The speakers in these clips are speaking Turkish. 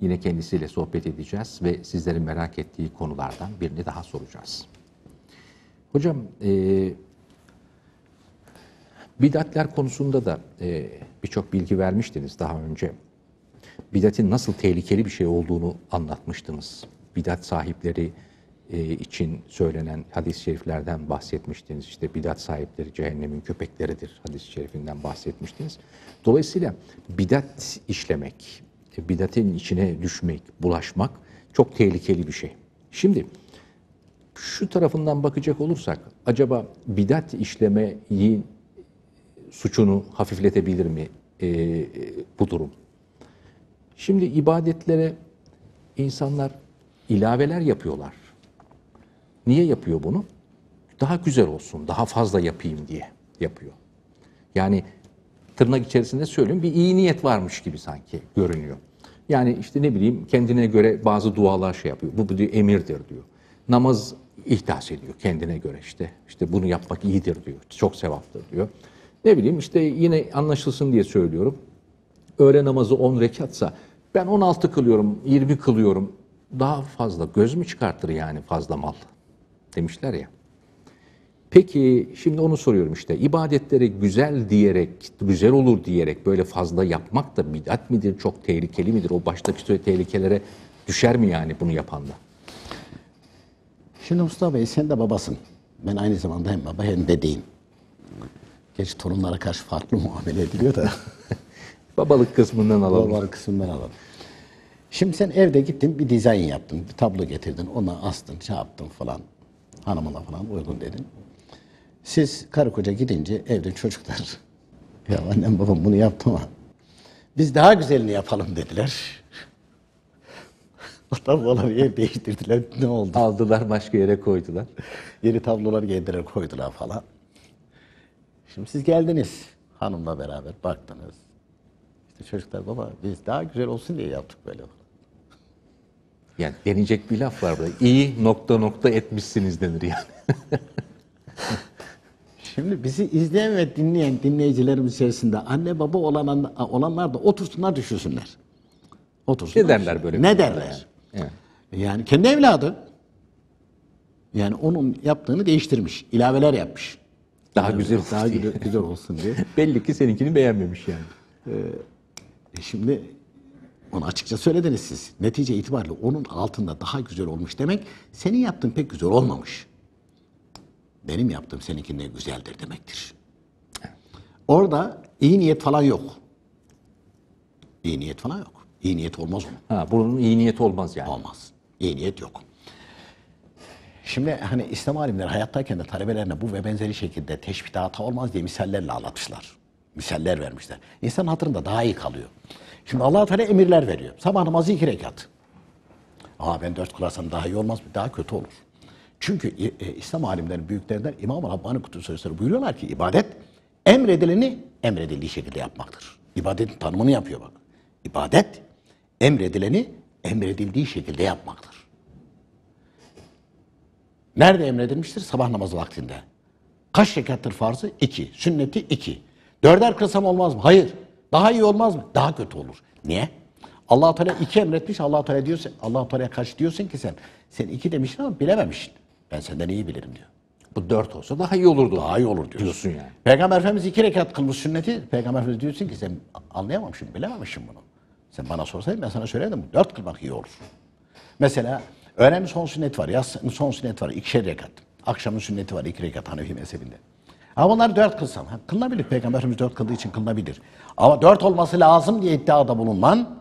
Yine kendisiyle sohbet edeceğiz ve sizlerin merak ettiği konulardan birini daha soracağız. Hocam, e, bidatler konusunda da e, birçok bilgi vermiştiniz daha önce. Bidatın nasıl tehlikeli bir şey olduğunu anlatmıştınız. Bidat sahipleri e, için söylenen hadis-i şeriflerden bahsetmiştiniz. İşte bidat sahipleri cehennemin köpekleridir hadis-i şerifinden bahsetmiştiniz. Dolayısıyla bidat işlemek, bidatin içine düşmek, bulaşmak çok tehlikeli bir şey. Şimdi şu tarafından bakacak olursak acaba bidat işlemeyi suçunu hafifletebilir mi e, e, bu durum? Şimdi ibadetlere insanlar ilaveler yapıyorlar. Niye yapıyor bunu? Daha güzel olsun, daha fazla yapayım diye yapıyor. Yani tırnak içerisinde söylüyorum bir iyi niyet varmış gibi sanki görünüyor. Yani işte ne bileyim kendine göre bazı dualar şey yapıyor. Bu, bu diyor emirdir diyor. Namaz ihdas ediyor kendine göre işte. İşte bunu yapmak iyidir diyor. Çok sevaptır diyor. Ne bileyim işte yine anlaşılsın diye söylüyorum. Öğle namazı 10 rekatsa ben 16 kılıyorum, 20 kılıyorum. Daha fazla göz mü çıkartır yani fazla mal demişler ya. Peki şimdi onu soruyorum işte ibadetleri güzel diyerek, güzel olur diyerek böyle fazla yapmak da bidat midir, çok tehlikeli midir? O baştaki tehlikelere düşer mi yani bunu yapan da? Şimdi Mustafa Bey sen de babasın. Ben aynı zamanda hem baba hem dedeyim. Geç torunlara karşı farklı muamele ediliyor da. Babalık kısmından alalım. Babalık kısmından alalım. Şimdi sen evde gittin bir dizayn yaptın, bir tablo getirdin, ona astın, şey yaptın falan. Hanımına falan uygun dedin. Siz karı koca gidince evde çocuklar. Ya annem babam bunu yaptı mı? biz daha güzelini yapalım dediler. Tabloları yer değiştirdiler. Ne oldu? Aldılar başka yere koydular. Yeni tablolar giydiler koydular falan. Şimdi siz geldiniz hanımla beraber baktınız. İşte çocuklar baba biz daha güzel olsun diye yaptık böyle. Yani deneyecek bir laf var burada. İyi nokta nokta etmişsiniz denir yani. Şimdi bizi izleyen ve dinleyen dinleyicilerimiz içerisinde anne baba olan, olanlar da otursunlar düşünsünler. Otursunlar. Ne derler böyle? Ne şey? derler? Yani. Evet. yani kendi evladı. Yani onun yaptığını değiştirmiş. ilaveler yapmış. Daha yani güzel olsun Daha güzel, güzel olsun diye. Belli ki seninkini beğenmemiş yani. Ee, e şimdi onu açıkça söylediniz siz. Netice itibariyle onun altında daha güzel olmuş demek senin yaptığın pek güzel olmamış benim yaptığım seninkinden güzeldir demektir. Orada iyi niyet falan yok. İyi niyet falan yok. İyi niyet olmaz mı? Ha, bunun iyi niyeti olmaz yani. Olmaz. İyi niyet yok. Şimdi hani İslam alimleri hayattayken de talebelerine bu ve benzeri şekilde teşbihte hata olmaz diye misallerle anlatmışlar. Misaller vermişler. İnsan hatırında daha iyi kalıyor. Şimdi allah Teala emirler veriyor. Sabah namazı iki rekat. Aa ben dört kılarsam daha iyi olmaz mı? Daha kötü olur. Çünkü e, e, İslam alimlerinin büyüklerinden İmam-ı Rabbani Kutu Sözleri buyuruyorlar ki ibadet emredileni emredildiği şekilde yapmaktır. İbadetin tanımını yapıyor bak. İbadet emredileni emredildiği şekilde yapmaktır. Nerede emredilmiştir? Sabah namazı vaktinde. Kaç rekattır farzı? İki. Sünneti iki. Dörder kılsam olmaz mı? Hayır. Daha iyi olmaz mı? Daha kötü olur. Niye? Allah Teala iki emretmiş. Allah Teala diyorsun. Allah Teala kaç diyorsun ki sen? Sen iki demiştin ama bilememişsin. Ben senden iyi bilirim diyor. Bu dört olsa daha iyi olurdu. Daha iyi olur diyorsun. diyorsun yani. Peygamber Efendimiz iki rekat kılmış sünneti. Peygamber Efendimiz diyorsun ki sen anlayamamışsın, bilememişsin bunu. Sen bana sorsaydın ben sana söylerdim. Dört kılmak iyi olur. Mesela öğlenin son sünnet var, Yaz son sünnet var, ikişer rekat. Akşamın sünneti var, iki rekat Hanefi mezhebinde. Ama bunlar dört kılsam. Ha, kılınabilir. Peygamber Efendimiz dört kıldığı için kılınabilir. Ama dört olması lazım diye iddiada bulunman,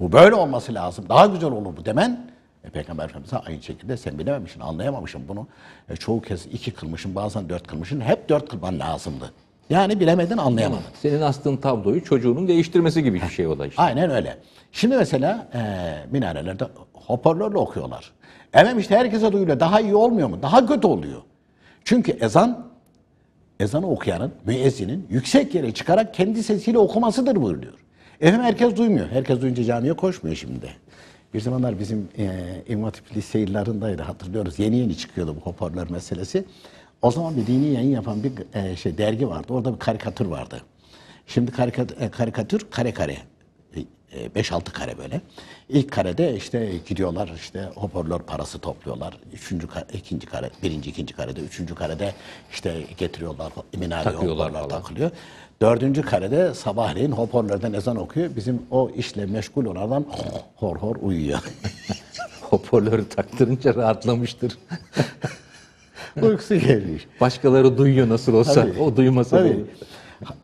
bu böyle olması lazım, daha güzel olur bu demen, e, Peygamber Efendimiz'e aynı şekilde sen bilememişsin, anlayamamışsın bunu. E, çoğu kez iki kılmışım, bazen dört kılmışım. Hep dört kılman lazımdı. Yani bilemedin, anlayamadın. Senin astığın tabloyu çocuğunun değiştirmesi gibi bir şey o da işte. Aynen öyle. Şimdi mesela e, minarelerde hoparlörle okuyorlar. Efendim işte herkese duyuluyor. Daha iyi olmuyor mu? Daha kötü oluyor. Çünkü ezan, ezanı okuyanın, müezzinin yüksek yere çıkarak kendi sesiyle okumasıdır buyuruyor. Efendim herkes duymuyor. Herkes duyunca camiye koşmuyor şimdi. Bir zamanlar bizim e, İmam Lise yıllarındaydı hatırlıyoruz. Yeni yeni çıkıyordu bu hoparlör meselesi. O zaman bir dini yayın yapan bir e, şey dergi vardı. Orada bir karikatür vardı. Şimdi karikatür, e, karikatür kare kare. 5-6 e, e kare böyle. İlk karede işte gidiyorlar işte hoparlör parası topluyorlar. Üçüncü kare, ikinci kare, birinci ikinci karede, üçüncü karede işte getiriyorlar minare hoparlör takılıyor. Dördüncü karede sabahleyin hoparlörden ezan okuyor. Bizim o işle meşgul olan adam hor hor uyuyor. Hoparlörü taktırınca rahatlamıştır. Uykusu gelmiş. Başkaları duyuyor nasıl olsa. Tabii. O duymasa Tabii. da olur.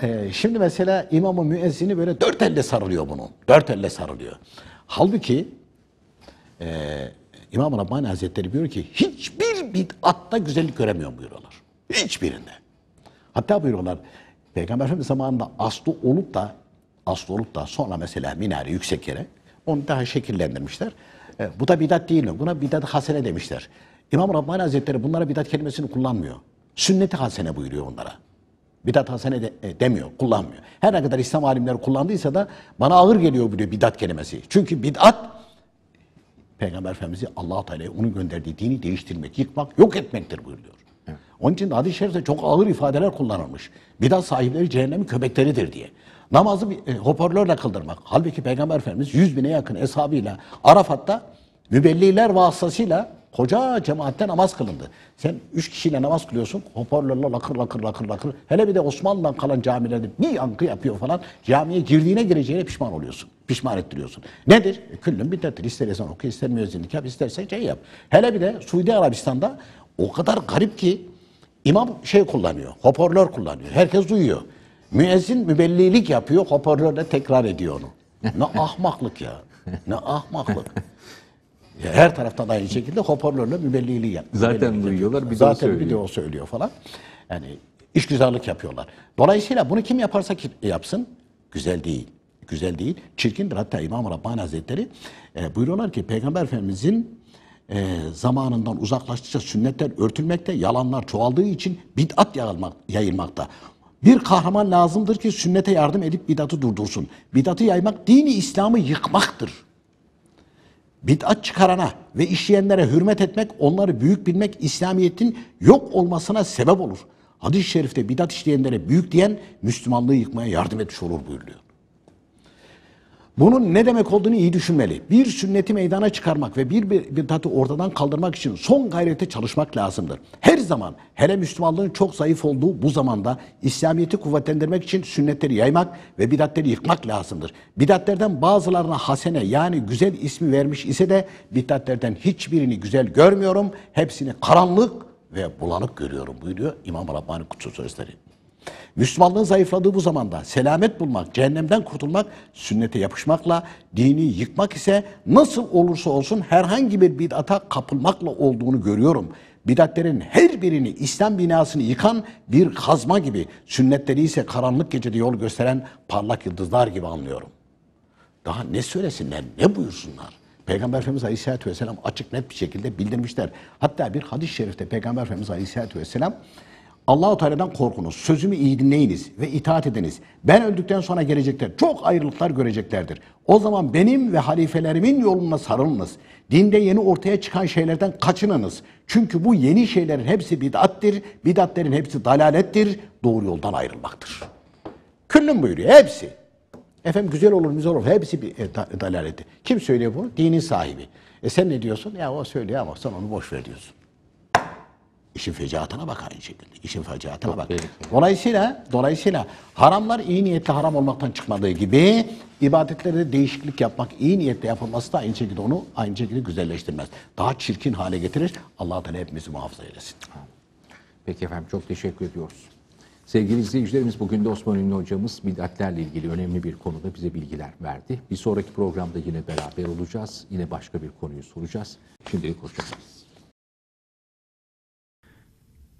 Ee, şimdi mesela imamı müezzini böyle dört elle sarılıyor bunun. Dört elle sarılıyor. Halbuki e, İmam Rabbani Hazretleri buyuruyor ki hiçbir bir bid'atta güzellik göremiyor buyuruyorlar. Hiçbirinde. Hatta buyuruyorlar Peygamber Efendimiz zamanında aslı olup da aslı olup da sonra mesela minare yüksek yere onu daha şekillendirmişler. E, bu da bidat değil. mi? Buna bidat hasene demişler. İmam Rabbani Hazretleri bunlara bidat kelimesini kullanmıyor. Sünneti hasene buyuruyor onlara. Bidat hasene de, e, demiyor, kullanmıyor. Her ne kadar İslam alimleri kullandıysa da bana ağır geliyor bu bidat kelimesi. Çünkü bidat Peygamber Efendimiz'i Allah Teala'ya onun gönderdiği dini değiştirmek, yıkmak, yok etmektir buyuruyor. Onun için hadis-i şerifte çok ağır ifadeler kullanılmış. Bidat sahipleri cehennemin köpekleridir diye. Namazı e, hoparlörle kıldırmak. Halbuki Peygamber Efendimiz yüz bine yakın eshabıyla Arafat'ta mübelliler vasıtasıyla koca cemaatte namaz kılındı. Sen üç kişiyle namaz kılıyorsun hoparlörle lakır lakır lakır lakır. Hele bir de Osmanlı'dan kalan camilerde bir yankı yapıyor falan. Camiye girdiğine gireceğine pişman oluyorsun. Pişman ettiriyorsun. Nedir? E, küllün bidattir. İster ezan oku, ister müezzinlik yap, istersen şey yap. Hele bir de Suudi Arabistan'da o kadar garip ki İmam şey kullanıyor, hoparlör kullanıyor. Herkes duyuyor. Müezzin mübellilik yapıyor, hoparlörle tekrar ediyor onu. Ne ahmaklık ya. Ne ahmaklık. Ya her taraftan aynı şekilde hoparlörle mübelliliği yap. Zaten duyuyorlar, bir Zaten söylüyor. bir söylüyor falan. Yani iş işgüzarlık yapıyorlar. Dolayısıyla bunu kim yaparsa yapsın, güzel değil. Güzel değil, çirkindir. Hatta İmam Rabbani Hazretleri e, buyuruyorlar ki Peygamber Efendimizin e, zamanından uzaklaştıkça sünnetler örtülmekte, yalanlar çoğaldığı için bid'at yayılmakta. Bir kahraman lazımdır ki sünnete yardım edip bid'atı durdursun. Bid'atı yaymak dini İslam'ı yıkmaktır. Bid'at çıkarana ve işleyenlere hürmet etmek, onları büyük bilmek İslamiyet'in yok olmasına sebep olur. Hadis-i şerifte bid'at işleyenlere büyük diyen Müslümanlığı yıkmaya yardım etmiş olur buyuruyor. Bunun ne demek olduğunu iyi düşünmeli. Bir sünneti meydana çıkarmak ve bir bid'atı ortadan kaldırmak için son gayrete çalışmak lazımdır. Her zaman hele Müslümanlığın çok zayıf olduğu bu zamanda İslamiyet'i kuvvetlendirmek için sünnetleri yaymak ve bid'atleri yıkmak lazımdır. Bid'atlerden bazılarına hasene yani güzel ismi vermiş ise de bid'atlerden hiçbirini güzel görmüyorum. Hepsini karanlık ve bulanık görüyorum buyuruyor İmam Rabbani Kutsu Sözleri. Müslümanlığın zayıfladığı bu zamanda selamet bulmak, cehennemden kurtulmak, sünnete yapışmakla, dini yıkmak ise nasıl olursa olsun herhangi bir bid'ata kapılmakla olduğunu görüyorum. Bidatlerin her birini İslam binasını yıkan bir kazma gibi, sünnetleri ise karanlık gecede yol gösteren parlak yıldızlar gibi anlıyorum. Daha ne söylesinler, ne buyursunlar? Peygamber Efendimiz Aleyhisselatü Vesselam açık net bir şekilde bildirmişler. Hatta bir hadis-i şerifte Peygamber Efendimiz Aleyhisselatü Vesselam Allahu Teala'dan korkunuz. Sözümü iyi dinleyiniz ve itaat ediniz. Ben öldükten sonra gelecekler çok ayrılıklar göreceklerdir. O zaman benim ve halifelerimin yoluna sarılınız. Dinde yeni ortaya çıkan şeylerden kaçınınız. Çünkü bu yeni şeylerin hepsi bid'attir. Bid'atlerin hepsi dalalettir. Doğru yoldan ayrılmaktır. Küllüm buyuruyor. Hepsi. Efendim güzel olur, güzel olur. Hepsi bir e, dalaletti. Kim söylüyor bunu? Dinin sahibi. E sen ne diyorsun? Ya o söylüyor ama sen onu boş ver diyorsun. İşin fecaatına bak aynı şekilde. İşin fecaatına bak. Dolayısıyla dolayısıyla haramlar iyi niyetle haram olmaktan çıkmadığı gibi ibadetlerde değişiklik yapmak iyi niyetle yapılması da aynı şekilde onu aynı şekilde güzelleştirmez. Daha çirkin hale getirir. Allah Teala hepimizi muhafaza eylesin. Peki efendim çok teşekkür ediyoruz. Sevgili izleyicilerimiz bugün de Osman Ünlü hocamız bid'atlerle ilgili önemli bir konuda bize bilgiler verdi. Bir sonraki programda yine beraber olacağız. Yine başka bir konuyu soracağız. Şimdilik hoşçakalın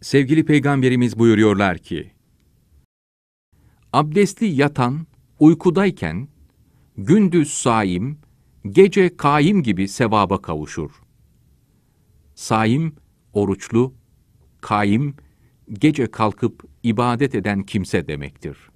sevgili peygamberimiz buyuruyorlar ki, Abdestli yatan, uykudayken, gündüz saim, gece kaim gibi sevaba kavuşur. Saim, oruçlu, kaim, gece kalkıp ibadet eden kimse demektir.''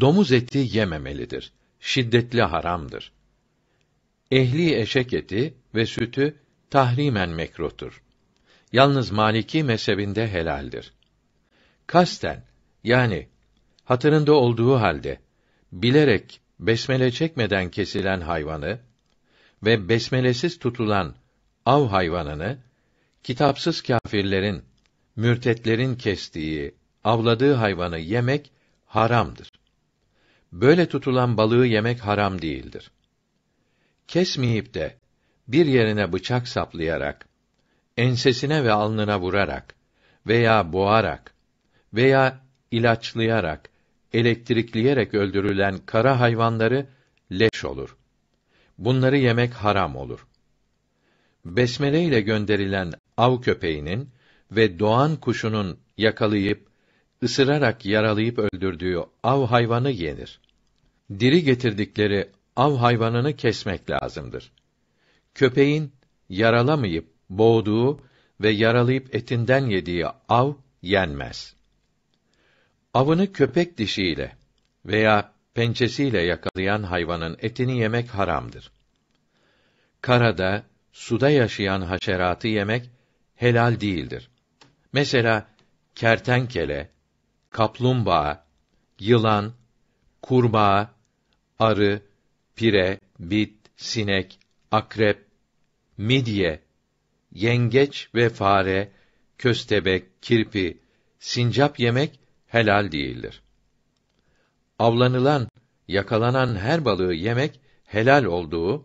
Domuz eti yememelidir. Şiddetli haramdır. Ehli eşek eti ve sütü tahrimen mekruhtur. Yalnız Maliki mezhebinde helaldir. Kasten yani hatırında olduğu halde bilerek besmele çekmeden kesilen hayvanı ve besmelesiz tutulan av hayvanını kitapsız kâfirlerin, mürtetlerin kestiği, avladığı hayvanı yemek haramdır böyle tutulan balığı yemek haram değildir. Kesmeyip de bir yerine bıçak saplayarak, ensesine ve alnına vurarak veya boğarak veya ilaçlayarak, elektrikleyerek öldürülen kara hayvanları leş olur. Bunları yemek haram olur. Besmele ile gönderilen av köpeğinin ve doğan kuşunun yakalayıp ısırarak yaralayıp öldürdüğü av hayvanı yenir. Diri getirdikleri av hayvanını kesmek lazımdır. Köpeğin yaralamayıp boğduğu ve yaralayıp etinden yediği av yenmez. Avını köpek dişiyle veya pençesiyle yakalayan hayvanın etini yemek haramdır. Karada, suda yaşayan haşeratı yemek helal değildir. Mesela kertenkele, kaplumbağa, yılan, kurbağa, arı, pire, bit, sinek, akrep, midye, yengeç ve fare, köstebek, kirpi, sincap yemek helal değildir. Avlanılan, yakalanan her balığı yemek helal olduğu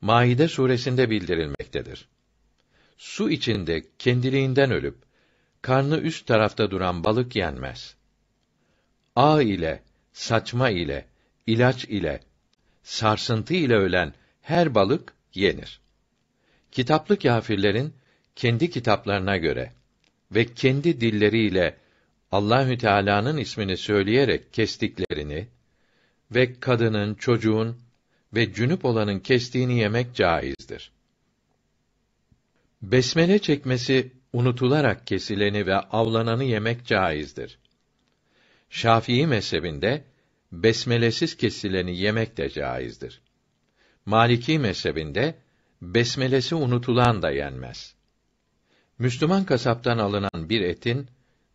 Maide suresinde bildirilmektedir. Su içinde kendiliğinden ölüp karnı üst tarafta duran balık yenmez. A ile, saçma ile, ilaç ile, sarsıntı ile ölen her balık yenir. Kitaplı kâfirlerin kendi kitaplarına göre ve kendi dilleriyle Allahü Teala'nın ismini söyleyerek kestiklerini ve kadının, çocuğun ve cünüp olanın kestiğini yemek caizdir. Besmele çekmesi unutularak kesileni ve avlananı yemek caizdir. Şafii mezhebinde besmelesiz kesileni yemek de caizdir. Maliki mezhebinde besmelesi unutulan da yenmez. Müslüman kasaptan alınan bir etin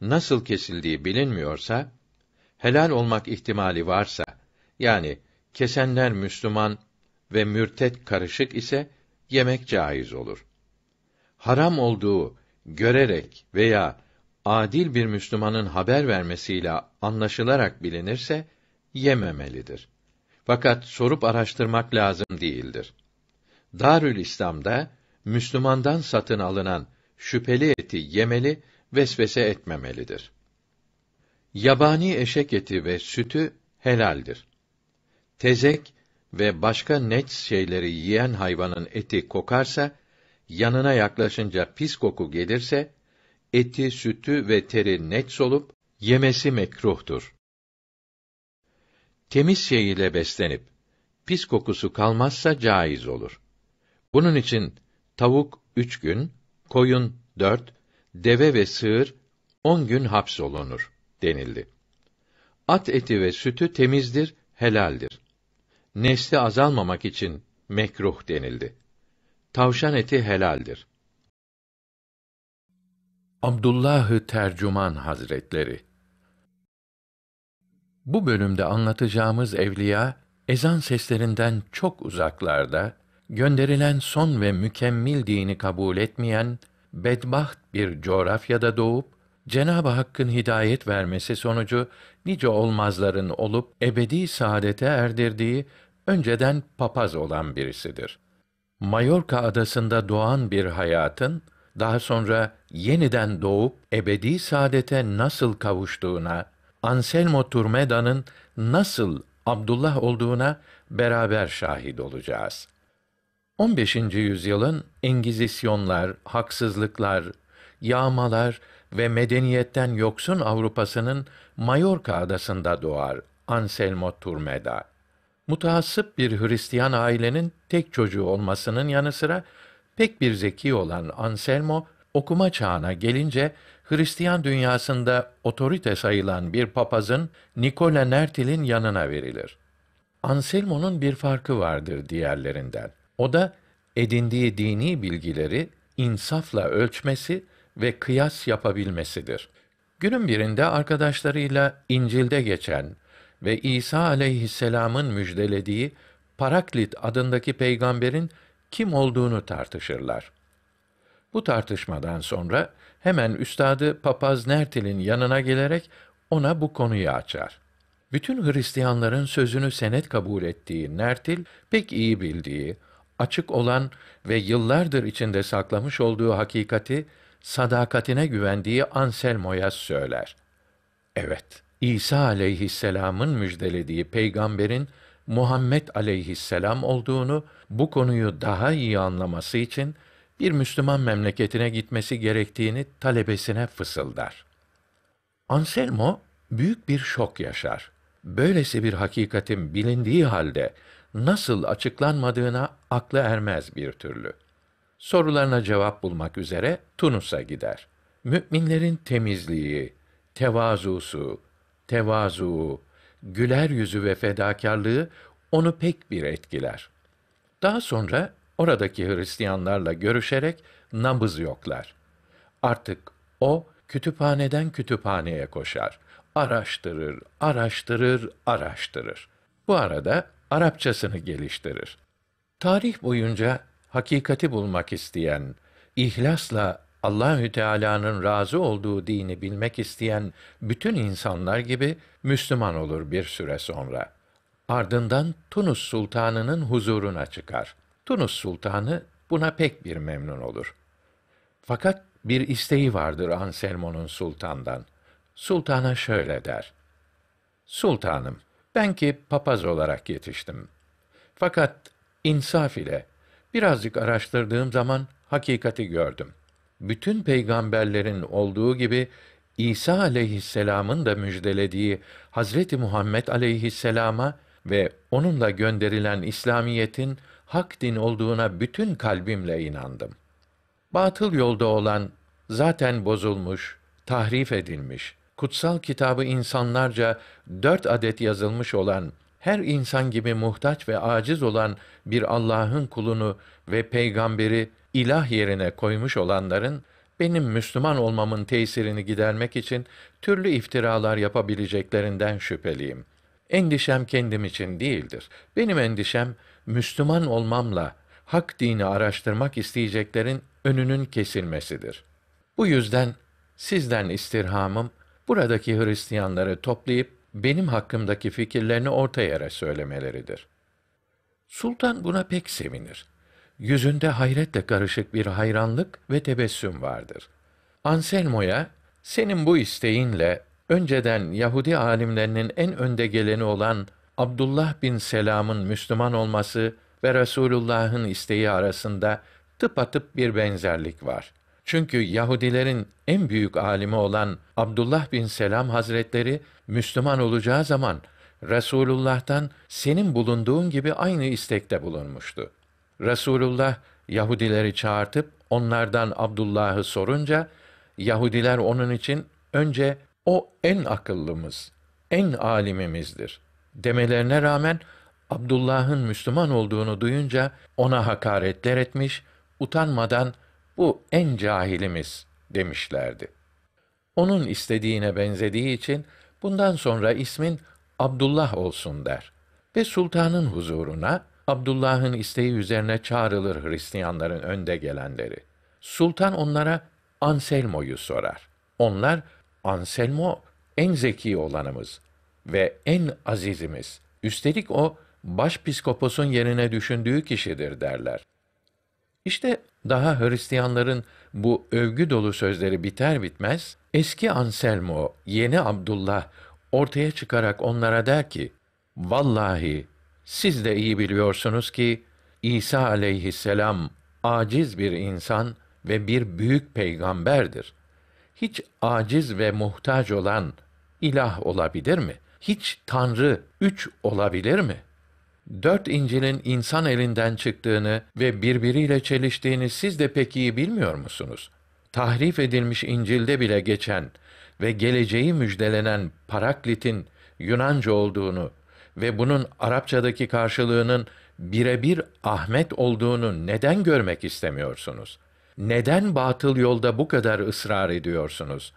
nasıl kesildiği bilinmiyorsa, helal olmak ihtimali varsa, yani kesenler Müslüman ve mürtet karışık ise yemek caiz olur. Haram olduğu görerek veya adil bir Müslümanın haber vermesiyle anlaşılarak bilinirse yememelidir. Fakat sorup araştırmak lazım değildir. Darül İslam'da Müslümandan satın alınan şüpheli eti yemeli, vesvese etmemelidir. Yabani eşek eti ve sütü helaldir. Tezek ve başka net şeyleri yiyen hayvanın eti kokarsa yanına yaklaşınca pis koku gelirse, eti, sütü ve teri net solup, yemesi mekruhtur. Temiz şey ile beslenip, pis kokusu kalmazsa caiz olur. Bunun için tavuk üç gün, koyun dört, deve ve sığır on gün hapsolunur denildi. At eti ve sütü temizdir, helaldir. Nesli azalmamak için mekruh denildi. Tavşan eti helaldir. Abdullahı Tercüman Hazretleri Bu bölümde anlatacağımız evliya ezan seslerinden çok uzaklarda gönderilen son ve mükemmel dini kabul etmeyen bedbaht bir coğrafyada doğup Cenab-ı Hakk'ın hidayet vermesi sonucu nice olmazların olup ebedi saadete erdirdiği önceden papaz olan birisidir. Mallorca adasında doğan bir hayatın, daha sonra yeniden doğup ebedi saadete nasıl kavuştuğuna, Anselmo Turmeda'nın nasıl Abdullah olduğuna beraber şahit olacağız. 15. yüzyılın engizisyonlar, haksızlıklar, yağmalar ve medeniyetten yoksun Avrupa'sının Mallorca adasında doğar Anselmo Turmeda mutahassıp bir Hristiyan ailenin tek çocuğu olmasının yanı sıra pek bir zeki olan Anselmo okuma çağına gelince Hristiyan dünyasında otorite sayılan bir papazın Nikola Nertil'in yanına verilir. Anselmo'nun bir farkı vardır diğerlerinden. O da edindiği dini bilgileri insafla ölçmesi ve kıyas yapabilmesidir. Günün birinde arkadaşlarıyla İncil'de geçen ve İsa aleyhisselamın müjdelediği Paraklit adındaki peygamberin kim olduğunu tartışırlar. Bu tartışmadan sonra hemen üstadı Papaz Nertil'in yanına gelerek ona bu konuyu açar. Bütün Hristiyanların sözünü senet kabul ettiği Nertil, pek iyi bildiği, açık olan ve yıllardır içinde saklamış olduğu hakikati, sadakatine güvendiği Anselmo'ya söyler. Evet, İsa aleyhisselam'ın müjdelediği peygamberin Muhammed aleyhisselam olduğunu, bu konuyu daha iyi anlaması için bir Müslüman memleketine gitmesi gerektiğini talebesine fısıldar. Anselmo büyük bir şok yaşar. Böylesi bir hakikatin bilindiği halde nasıl açıklanmadığına aklı ermez bir türlü. Sorularına cevap bulmak üzere Tunus'a gider. Müminlerin temizliği, tevazusu, tevazu, güler yüzü ve fedakarlığı onu pek bir etkiler. Daha sonra oradaki Hristiyanlarla görüşerek nabız yoklar. Artık o kütüphaneden kütüphaneye koşar. Araştırır, araştırır, araştırır. Bu arada Arapçasını geliştirir. Tarih boyunca hakikati bulmak isteyen, ihlasla Allahü Teala'nın razı olduğu dini bilmek isteyen bütün insanlar gibi Müslüman olur bir süre sonra. Ardından Tunus sultanının huzuruna çıkar. Tunus sultanı buna pek bir memnun olur. Fakat bir isteği vardır Anselmo'nun sultandan. Sultana şöyle der: Sultanım, ben ki papaz olarak yetiştim. Fakat insaf ile birazcık araştırdığım zaman hakikati gördüm bütün peygamberlerin olduğu gibi İsa aleyhisselamın da müjdelediği Hazreti Muhammed aleyhisselama ve onunla gönderilen İslamiyetin hak din olduğuna bütün kalbimle inandım. Batıl yolda olan zaten bozulmuş, tahrif edilmiş, kutsal kitabı insanlarca dört adet yazılmış olan, her insan gibi muhtaç ve aciz olan bir Allah'ın kulunu ve peygamberi ilah yerine koymuş olanların benim Müslüman olmamın tesirini gidermek için türlü iftiralar yapabileceklerinden şüpheliyim. Endişem kendim için değildir. Benim endişem Müslüman olmamla hak dini araştırmak isteyeceklerin önünün kesilmesidir. Bu yüzden sizden istirhamım buradaki Hristiyanları toplayıp benim hakkımdaki fikirlerini ortaya söylemeleridir. Sultan buna pek sevinir. Yüzünde hayretle karışık bir hayranlık ve tebessüm vardır. Anselmo'ya senin bu isteğinle önceden Yahudi alimlerinin en önde geleni olan Abdullah bin Selam'ın Müslüman olması ve Resulullah'ın isteği arasında tıpatıp bir benzerlik var. Çünkü Yahudilerin en büyük alimi olan Abdullah bin Selam Hazretleri Müslüman olacağı zaman Resulullah'tan senin bulunduğun gibi aynı istekte bulunmuştu. Resulullah Yahudileri çağırtıp onlardan Abdullah'ı sorunca Yahudiler onun için önce o en akıllımız, en alimimizdir demelerine rağmen Abdullah'ın Müslüman olduğunu duyunca ona hakaretler etmiş, utanmadan bu en cahilimiz demişlerdi. Onun istediğine benzediği için bundan sonra ismin Abdullah olsun der ve sultanın huzuruna Abdullah'ın isteği üzerine çağrılır Hristiyanların önde gelenleri. Sultan onlara Anselmo'yu sorar. Onlar, Anselmo en zeki olanımız ve en azizimiz. Üstelik o, başpiskoposun yerine düşündüğü kişidir derler. İşte daha Hristiyanların bu övgü dolu sözleri biter bitmez, eski Anselmo, yeni Abdullah ortaya çıkarak onlara der ki, Vallahi siz de iyi biliyorsunuz ki İsa aleyhisselam aciz bir insan ve bir büyük peygamberdir. Hiç aciz ve muhtaç olan ilah olabilir mi? Hiç Tanrı üç olabilir mi? Dört İncil'in insan elinden çıktığını ve birbiriyle çeliştiğini siz de pek iyi bilmiyor musunuz? Tahrif edilmiş İncil'de bile geçen ve geleceği müjdelenen Paraklit'in Yunanca olduğunu ve bunun Arapçadaki karşılığının birebir Ahmet olduğunu neden görmek istemiyorsunuz? Neden batıl yolda bu kadar ısrar ediyorsunuz?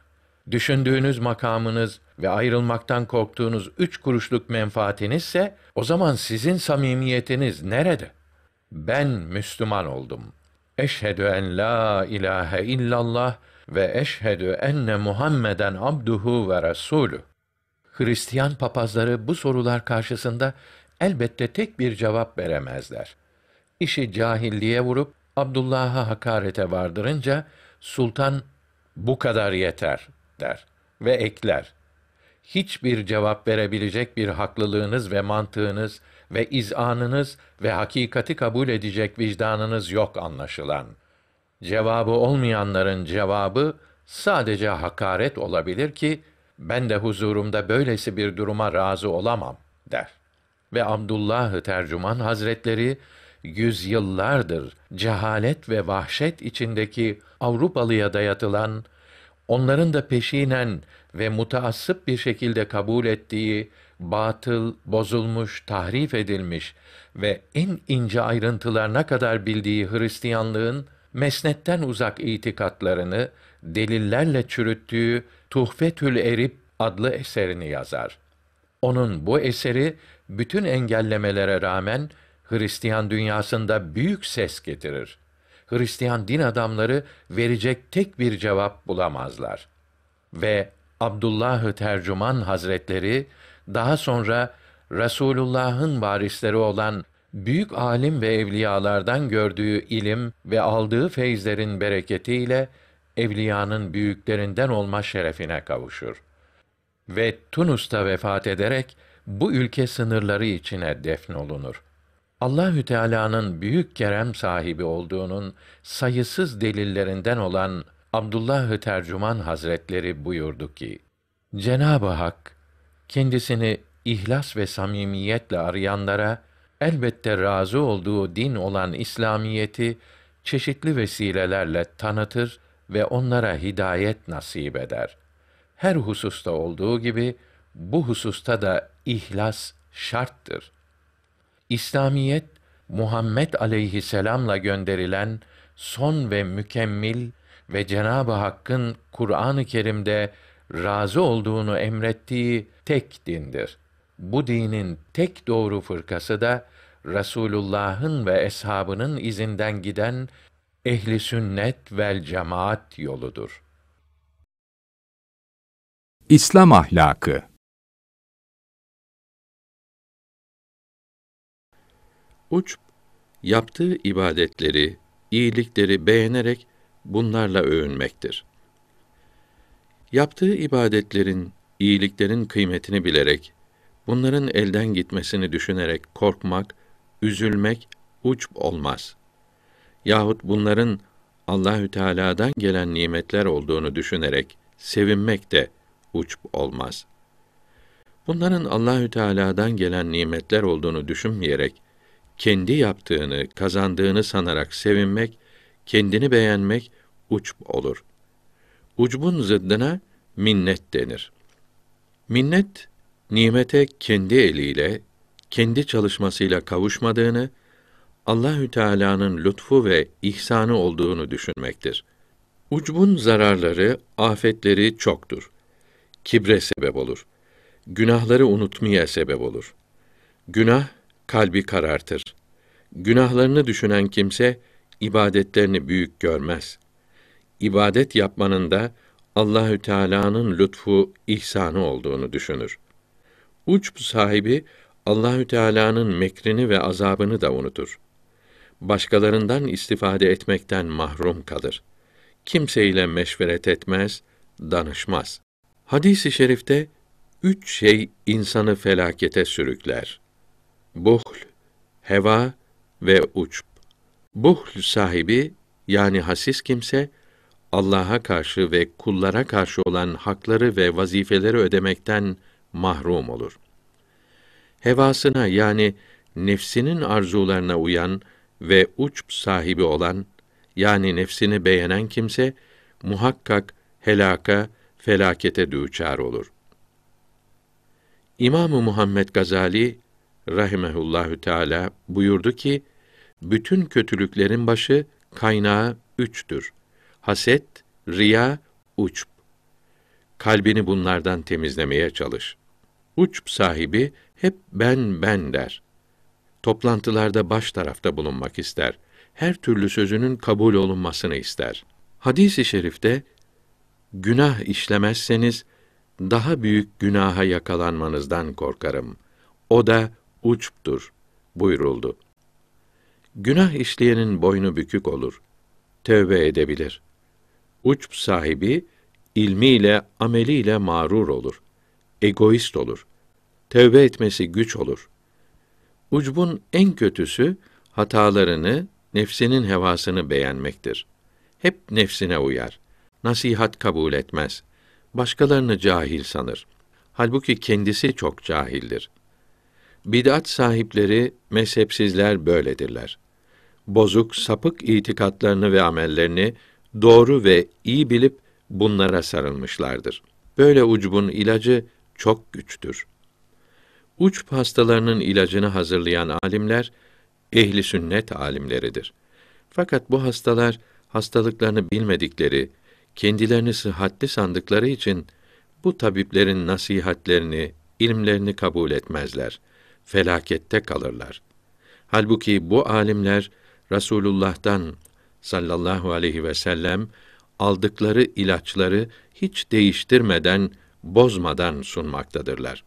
Düşündüğünüz makamınız ve ayrılmaktan korktuğunuz üç kuruşluk menfaatinizse, o zaman sizin samimiyetiniz nerede? Ben Müslüman oldum. Eşhedü en la ilahe illallah ve eşhedü enne Muhammeden abduhu ve resulü. Hristiyan papazları bu sorular karşısında elbette tek bir cevap veremezler. İşi cahilliğe vurup Abdullah'a hakarete vardırınca sultan bu kadar yeter der ve ekler. Hiçbir cevap verebilecek bir haklılığınız ve mantığınız ve izanınız ve hakikati kabul edecek vicdanınız yok anlaşılan. Cevabı olmayanların cevabı sadece hakaret olabilir ki ben de huzurumda böylesi bir duruma razı olamam der. Ve Abdullah tercüman hazretleri yüzyıllardır cehalet ve vahşet içindeki Avrupalıya dayatılan onların da peşinen ve mutaassıp bir şekilde kabul ettiği batıl, bozulmuş, tahrif edilmiş ve en ince ayrıntılarına kadar bildiği Hristiyanlığın mesnetten uzak itikatlarını delillerle çürüttüğü Tuhfetül Erip adlı eserini yazar. Onun bu eseri bütün engellemelere rağmen Hristiyan dünyasında büyük ses getirir. Hristiyan din adamları verecek tek bir cevap bulamazlar. Ve Abdullah Tercüman Hazretleri daha sonra Resulullah'ın varisleri olan büyük alim ve evliyalardan gördüğü ilim ve aldığı feyzlerin bereketiyle evliyanın büyüklerinden olma şerefine kavuşur. Ve Tunus'ta vefat ederek bu ülke sınırları içine defnolunur. Allahü Teala'nın büyük kerem sahibi olduğunun sayısız delillerinden olan Abdullah Tercüman Hazretleri buyurdu ki: Cenab-ı Hak kendisini ihlas ve samimiyetle arayanlara elbette razı olduğu din olan İslamiyeti çeşitli vesilelerle tanıtır ve onlara hidayet nasip eder. Her hususta olduğu gibi bu hususta da ihlas şarttır. İslamiyet Muhammed aleyhisselamla gönderilen son ve mükemmel ve Cenab-ı Hakk'ın Kur'an-ı Kerim'de razı olduğunu emrettiği tek dindir. Bu dinin tek doğru fırkası da Resulullah'ın ve eshabının izinden giden ehli sünnet vel cemaat yoludur. İslam ahlakı Uç, yaptığı ibadetleri, iyilikleri beğenerek bunlarla övünmektir. Yaptığı ibadetlerin, iyiliklerin kıymetini bilerek, bunların elden gitmesini düşünerek korkmak, üzülmek uç olmaz.'' yahut bunların Allahü Teala'dan gelen nimetler olduğunu düşünerek sevinmek de uçp olmaz. Bunların Allahü Teala'dan gelen nimetler olduğunu düşünmeyerek kendi yaptığını, kazandığını sanarak sevinmek, kendini beğenmek uçp olur. Ucbun zıddına minnet denir. Minnet nimete kendi eliyle, kendi çalışmasıyla kavuşmadığını, Allahü Teala'nın lütfu ve ihsanı olduğunu düşünmektir. Ucbun zararları, afetleri çoktur. Kibre sebep olur. Günahları unutmaya sebep olur. Günah kalbi karartır. Günahlarını düşünen kimse ibadetlerini büyük görmez. İbadet yapmanın da Allahü Teala'nın lütfu, ihsanı olduğunu düşünür. Uçb sahibi Allahü Teala'nın mekrini ve azabını da unutur başkalarından istifade etmekten mahrum kalır. Kimseyle meşveret etmez, danışmaz. Hadis-i şerifte üç şey insanı felakete sürükler. Buhl, heva ve uçp. Buhl sahibi yani hasis kimse Allah'a karşı ve kullara karşı olan hakları ve vazifeleri ödemekten mahrum olur. Hevasına yani nefsinin arzularına uyan ve uç sahibi olan yani nefsini beğenen kimse muhakkak helaka, felakete düçar olur. İmamı Muhammed Gazali rahimehullahü teala buyurdu ki bütün kötülüklerin başı kaynağı üçtür. Haset, riya, uçb. Kalbini bunlardan temizlemeye çalış. Uçb sahibi hep ben ben der toplantılarda baş tarafta bulunmak ister. Her türlü sözünün kabul olunmasını ister. Hadis-i şerifte günah işlemezseniz daha büyük günaha yakalanmanızdan korkarım. O da uçptur buyuruldu. Günah işleyenin boynu bükük olur. Tövbe edebilir. Uçp sahibi ilmiyle, ameliyle mağrur olur. Egoist olur. Tövbe etmesi güç olur. Ucbun en kötüsü hatalarını, nefsinin hevasını beğenmektir. Hep nefsine uyar. Nasihat kabul etmez. Başkalarını cahil sanır. Halbuki kendisi çok cahildir. Bid'at sahipleri, mezhepsizler böyledirler. Bozuk, sapık itikatlarını ve amellerini doğru ve iyi bilip bunlara sarılmışlardır. Böyle ucbun ilacı çok güçtür. Uç hastalarının ilacını hazırlayan alimler ehli sünnet alimleridir. Fakat bu hastalar hastalıklarını bilmedikleri, kendilerini sıhhatli sandıkları için bu tabiplerin nasihatlerini, ilimlerini kabul etmezler. Felakette kalırlar. Halbuki bu alimler Rasulullah'tan sallallahu aleyhi ve sellem aldıkları ilaçları hiç değiştirmeden, bozmadan sunmaktadırlar.''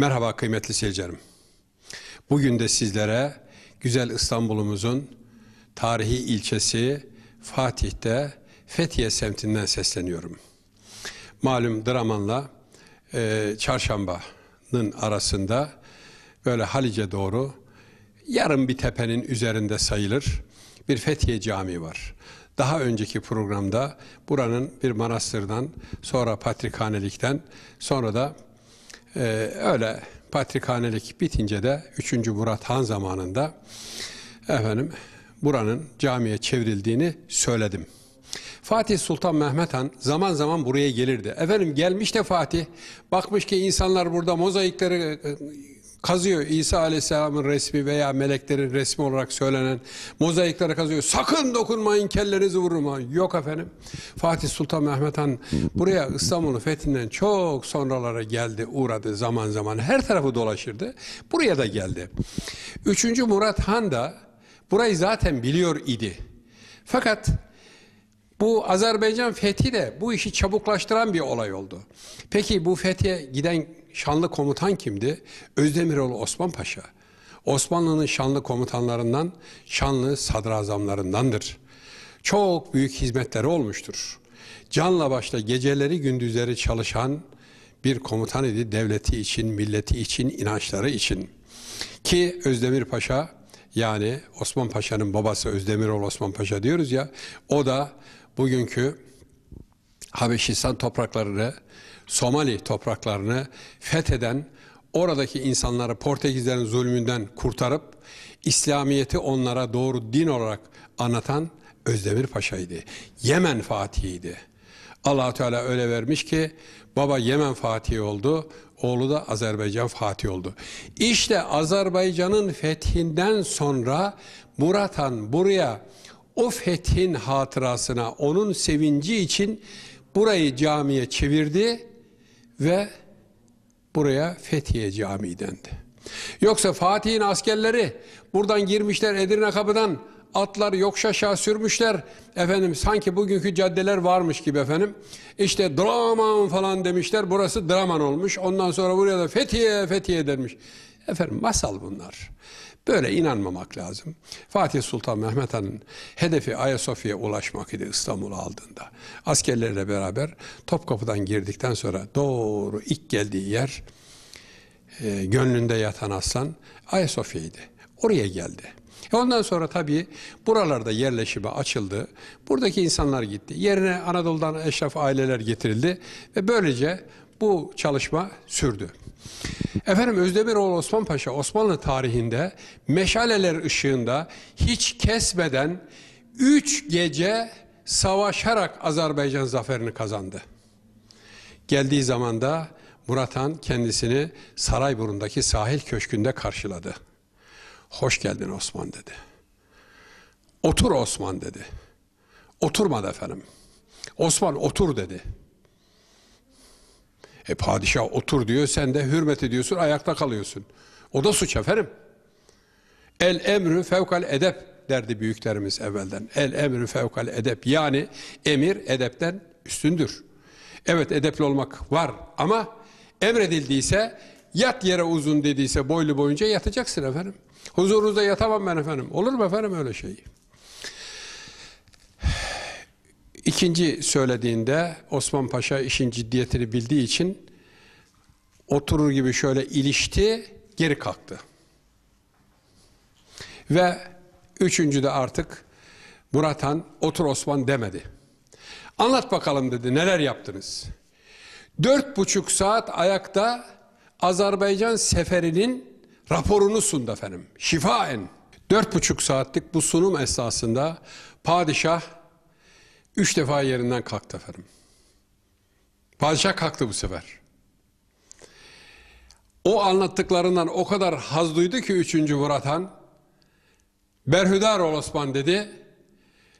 Merhaba kıymetli seyircilerim. Bugün de sizlere güzel İstanbul'umuzun tarihi ilçesi Fatih'te Fethiye semtinden sesleniyorum. Malum Draman'la e, Çarşamba'nın arasında böyle Halice doğru yarım bir tepenin üzerinde sayılır bir Fethiye Camii var. Daha önceki programda buranın bir manastırdan, sonra patrikhanelikten, sonra da ee, öyle patrikhanelik bitince de 3. Murat Han zamanında efendim buranın camiye çevrildiğini söyledim. Fatih Sultan Mehmet Han zaman zaman buraya gelirdi. Efendim gelmiş de Fatih bakmış ki insanlar burada mozaikleri e, kazıyor İsa Aleyhisselam'ın resmi veya meleklerin resmi olarak söylenen mozaikleri kazıyor. Sakın dokunmayın kellerinizi vururum. Yok efendim. Fatih Sultan Mehmet Han buraya İstanbul'un fethinden çok sonralara geldi uğradı zaman zaman. Her tarafı dolaşırdı. Buraya da geldi. Üçüncü Murat Han da burayı zaten biliyor idi. Fakat bu Azerbaycan fethi de bu işi çabuklaştıran bir olay oldu. Peki bu fethiye giden şanlı komutan kimdi? Özdemiroğlu Osman Paşa. Osmanlı'nın şanlı komutanlarından, şanlı sadrazamlarındandır. Çok büyük hizmetleri olmuştur. Canla başla geceleri gündüzleri çalışan bir komutan idi devleti için, milleti için, inançları için. Ki Özdemir Paşa yani Osman Paşa'nın babası Özdemiroğlu Osman Paşa diyoruz ya o da bugünkü Habeşistan topraklarını Somali topraklarını fetheden, oradaki insanları Portekizlerin zulmünden kurtarıp İslamiyeti onlara doğru din olarak anlatan Özdemir Paşa'ydı. Yemen Fatihiydi. allah Teala öyle vermiş ki baba Yemen Fatihi oldu, oğlu da Azerbaycan Fatih oldu. İşte Azerbaycan'ın fethinden sonra Muratan buraya o fethin hatırasına, onun sevinci için burayı camiye çevirdi ve buraya Fethiye Camii dendi. Yoksa Fatih'in askerleri buradan girmişler Edirne kapıdan atlar yokuş aşağı sürmüşler. Efendim sanki bugünkü caddeler varmış gibi efendim. İşte Draman falan demişler. Burası Draman olmuş. Ondan sonra buraya da Fethiye Fethiye denmiş. Efendim masal bunlar. Böyle inanmamak lazım. Fatih Sultan Mehmet Han'ın hedefi Ayasofya'ya ulaşmak idi İstanbul'u aldığında. Askerlerle beraber Topkapı'dan girdikten sonra doğru ilk geldiği yer e, gönlünde yatan aslan Ayasofya'ydı. Oraya geldi. E, ondan sonra tabii buralarda yerleşime açıldı. Buradaki insanlar gitti. Yerine Anadolu'dan eşraf aileler getirildi ve böylece bu çalışma sürdü. Efendim Özdemiroğlu Osman Paşa Osmanlı tarihinde meşaleler ışığında hiç kesmeden üç gece savaşarak Azerbaycan zaferini kazandı. Geldiği zaman da Murat Han kendisini Sarayburun'daki sahil köşkünde karşıladı. Hoş geldin Osman dedi. Otur Osman dedi. Oturmadı efendim. Osman otur dedi. E padişah otur diyor, sen de hürmet ediyorsun, ayakta kalıyorsun. O da suç efendim. El emrü fevkal edep derdi büyüklerimiz evvelden. El emrü fevkal edep yani emir edepten üstündür. Evet edepli olmak var ama emredildiyse yat yere uzun dediyse boylu boyunca yatacaksın efendim. Huzurunuzda yatamam ben efendim. Olur mu efendim öyle şey? İkinci söylediğinde Osman Paşa işin ciddiyetini bildiği için oturur gibi şöyle ilişti, geri kalktı. Ve üçüncü de artık Murat Han otur Osman demedi. Anlat bakalım dedi neler yaptınız. Dört buçuk saat ayakta Azerbaycan seferinin raporunu sundu efendim. Şifaen. Dört buçuk saatlik bu sunum esasında padişah Üç defa yerinden kalktı efendim. Padişah kalktı bu sefer. O anlattıklarından o kadar haz duydu ki üçüncü Murat Han, berhudar ol Osman dedi,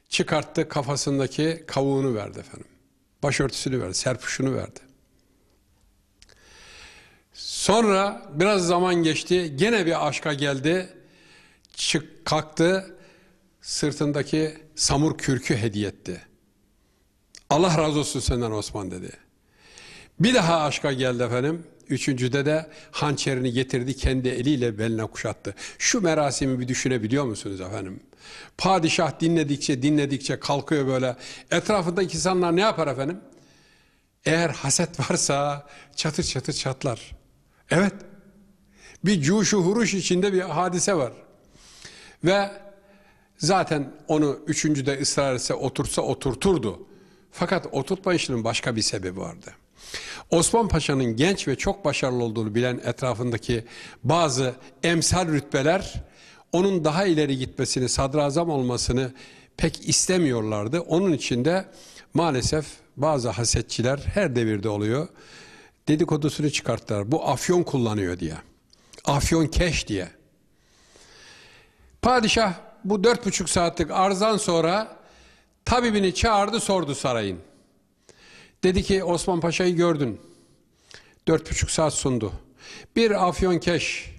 çıkarttı kafasındaki kavuğunu verdi efendim. Başörtüsünü verdi, serpuşunu verdi. Sonra biraz zaman geçti, gene bir aşka geldi, çık kalktı, sırtındaki samur kürkü hediye etti. Allah razı olsun senden Osman dedi. Bir daha aşka geldi efendim. Üçüncüde de hançerini getirdi kendi eliyle beline kuşattı. Şu merasimi bir düşünebiliyor musunuz efendim? Padişah dinledikçe dinledikçe kalkıyor böyle. Etrafındaki insanlar ne yapar efendim? Eğer haset varsa çatır çatır çatlar. Evet. Bir cuşu huruş içinde bir hadise var. Ve zaten onu üçüncüde ısrar etse otursa oturturdu. Fakat oturtma işinin başka bir sebebi vardı. Osman Paşa'nın genç ve çok başarılı olduğunu bilen etrafındaki bazı emsal rütbeler onun daha ileri gitmesini, sadrazam olmasını pek istemiyorlardı. Onun için de maalesef bazı hasetçiler her devirde oluyor. Dedikodusunu çıkarttılar. Bu afyon kullanıyor diye. Afyon keş diye. Padişah bu dört buçuk saatlik arzdan sonra Tabibini çağırdı sordu sarayın. Dedi ki Osman Paşa'yı gördün. Dört buçuk saat sundu. Bir afyon keş.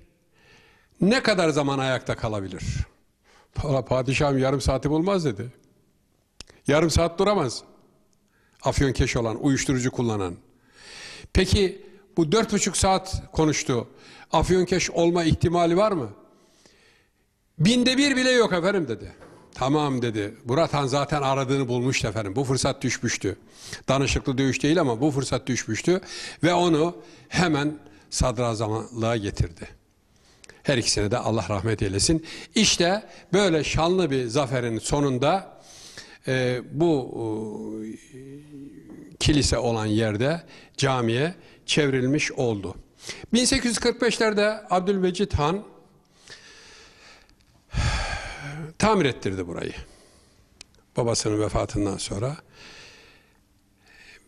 ne kadar zaman ayakta kalabilir? Valla padişahım yarım saati bulmaz dedi. Yarım saat duramaz. Afyon keş olan, uyuşturucu kullanan. Peki bu dört buçuk saat konuştu. Afyon keş olma ihtimali var mı? Binde bir bile yok efendim dedi. Tamam dedi. Han zaten aradığını bulmuştu efendim. Bu fırsat düşmüştü. Danışıklı dövüş değil ama bu fırsat düşmüştü. Ve onu hemen sadrazamlığa getirdi. Her ikisine de Allah rahmet eylesin. İşte böyle şanlı bir zaferin sonunda e, bu e, kilise olan yerde camiye çevrilmiş oldu. 1845'lerde Abdülmecid Han Tamir ettirdi burayı. Babasının vefatından sonra.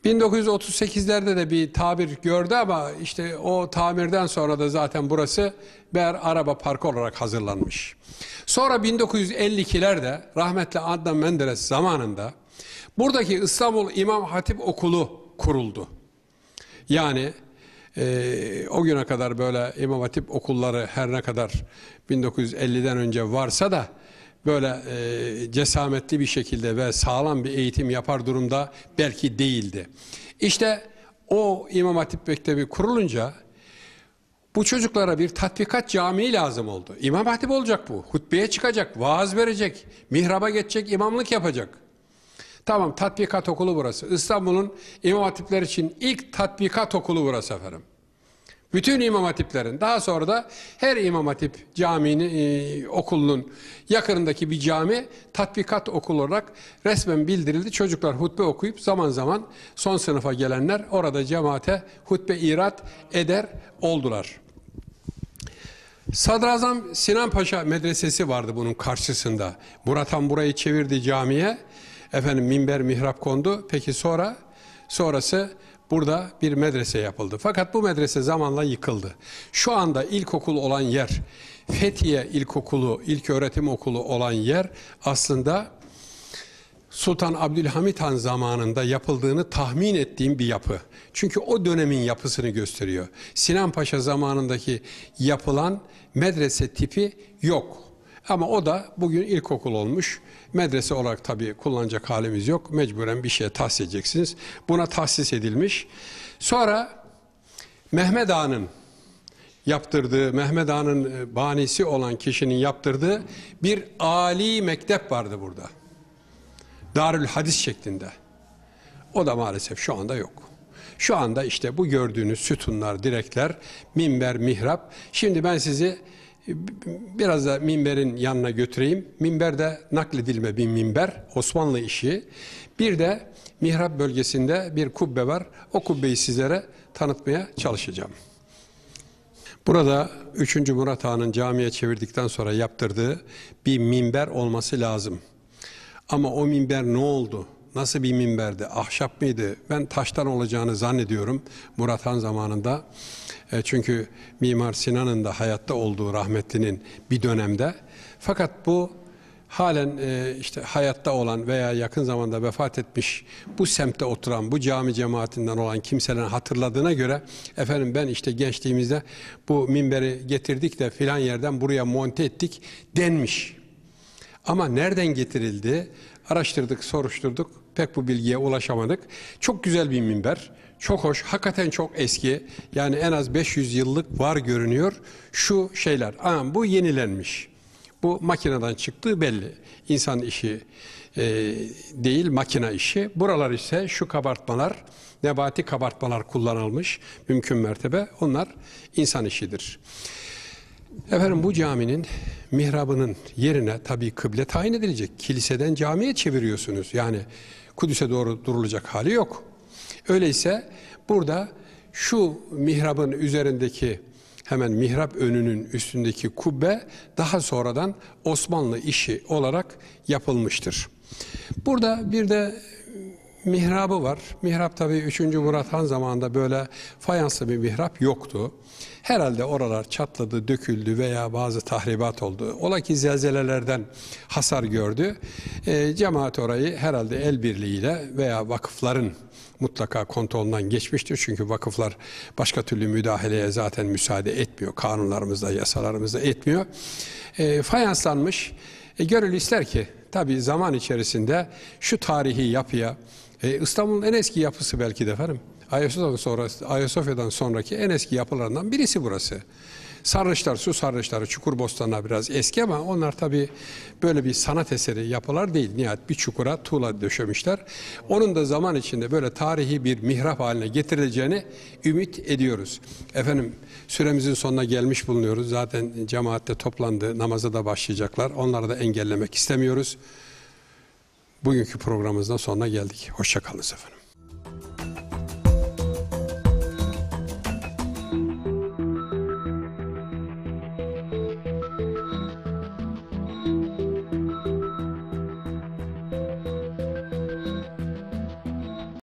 1938'lerde de bir tabir gördü ama işte o tamirden sonra da zaten burası bir araba parkı olarak hazırlanmış. Sonra 1952'lerde rahmetli Adnan Menderes zamanında buradaki İstanbul İmam Hatip Okulu kuruldu. Yani e, o güne kadar böyle İmam Hatip okulları her ne kadar 1950'den önce varsa da böyle e, cesametli bir şekilde ve sağlam bir eğitim yapar durumda belki değildi. İşte o İmam Hatip Mektebi kurulunca bu çocuklara bir tatbikat camii lazım oldu. İmam Hatip olacak bu. Hutbeye çıkacak, vaaz verecek, mihraba geçecek, imamlık yapacak. Tamam tatbikat okulu burası. İstanbul'un İmam Hatipler için ilk tatbikat okulu burası efendim. Bütün imam hatiplerin. Daha sonra da her imam hatip caminin, e, okulunun yakınındaki bir cami tatbikat okul olarak resmen bildirildi. Çocuklar hutbe okuyup zaman zaman son sınıfa gelenler orada cemaate hutbe irat eder oldular. Sadrazam Sinan Paşa medresesi vardı bunun karşısında. Murat Han burayı çevirdi camiye. Efendim minber mihrap kondu. Peki sonra sonrası Burada bir medrese yapıldı. Fakat bu medrese zamanla yıkıldı. Şu anda ilkokul olan yer, Fethiye İlkokulu, İlköğretim Okulu olan yer aslında Sultan Abdülhamit Han zamanında yapıldığını tahmin ettiğim bir yapı. Çünkü o dönemin yapısını gösteriyor. Sinan Paşa zamanındaki yapılan medrese tipi yok. Ama o da bugün ilkokul olmuş. Medrese olarak tabii kullanacak halimiz yok. Mecburen bir şeye tahsis edeceksiniz. Buna tahsis edilmiş. Sonra Mehmet Ağa'nın yaptırdığı, Mehmet Ağa'nın e, banisi olan kişinin yaptırdığı bir Ali mektep vardı burada. Darül Hadis şeklinde. O da maalesef şu anda yok. Şu anda işte bu gördüğünüz sütunlar, direkler, minber, mihrap. Şimdi ben sizi biraz da minberin yanına götüreyim. Minber de nakledilme bir minber, Osmanlı işi. Bir de mihrap bölgesinde bir kubbe var. O kubbeyi sizlere tanıtmaya çalışacağım. Burada 3. Murat Han'ın camiye çevirdikten sonra yaptırdığı bir minber olması lazım. Ama o minber ne oldu? Nasıl bir minberdi? Ahşap mıydı? Ben taştan olacağını zannediyorum Murat Han zamanında. E, çünkü Mimar Sinan'ın da hayatta olduğu rahmetlinin bir dönemde. Fakat bu halen e, işte hayatta olan veya yakın zamanda vefat etmiş bu semtte oturan bu cami cemaatinden olan kimselerin hatırladığına göre efendim ben işte gençliğimizde bu minberi getirdik de filan yerden buraya monte ettik denmiş. Ama nereden getirildi? Araştırdık, soruşturduk. Pek bu bilgiye ulaşamadık. Çok güzel bir minber. Çok hoş, hakikaten çok eski. Yani en az 500 yıllık var görünüyor. Şu şeyler, Aa, bu yenilenmiş. Bu makineden çıktığı belli. İnsan işi e, değil, makina işi. Buralar ise şu kabartmalar, nebati kabartmalar kullanılmış mümkün mertebe. Onlar insan işidir. Efendim bu caminin mihrabının yerine tabii kıble tayin edilecek. Kiliseden camiye çeviriyorsunuz. Yani Kudüs'e doğru durulacak hali yok. Öyleyse burada şu mihrabın üzerindeki hemen mihrap önünün üstündeki kubbe daha sonradan Osmanlı işi olarak yapılmıştır. Burada bir de mihrabı var. Mihrap tabi 3. Murat Han zamanında böyle fayanslı bir mihrap yoktu. Herhalde oralar çatladı, döküldü veya bazı tahribat oldu. Ola ki zelzelelerden hasar gördü. E, cemaat orayı herhalde el birliğiyle veya vakıfların mutlaka kontrolünden geçmiştir. Çünkü vakıflar başka türlü müdahaleye zaten müsaade etmiyor. Kanunlarımızda, yasalarımızda etmiyor. E, fayanslanmış. E, gönül ister ki tabii zaman içerisinde şu tarihi yapıya, e, İstanbul'un en eski yapısı belki de efendim. Ayasofya'dan, sonrası, Ayasofya'dan sonraki en eski yapılarından birisi burası. Sarnıçlar, su sarnıçları, çukur bostanına biraz eski ama onlar tabii böyle bir sanat eseri yapılar değil. Nihayet bir çukura tuğla döşemişler. Onun da zaman içinde böyle tarihi bir mihrap haline getirileceğini ümit ediyoruz. Efendim süremizin sonuna gelmiş bulunuyoruz. Zaten cemaatte toplandı, namaza da başlayacaklar. Onları da engellemek istemiyoruz. Bugünkü programımızdan sonuna geldik. Hoşçakalınız efendim.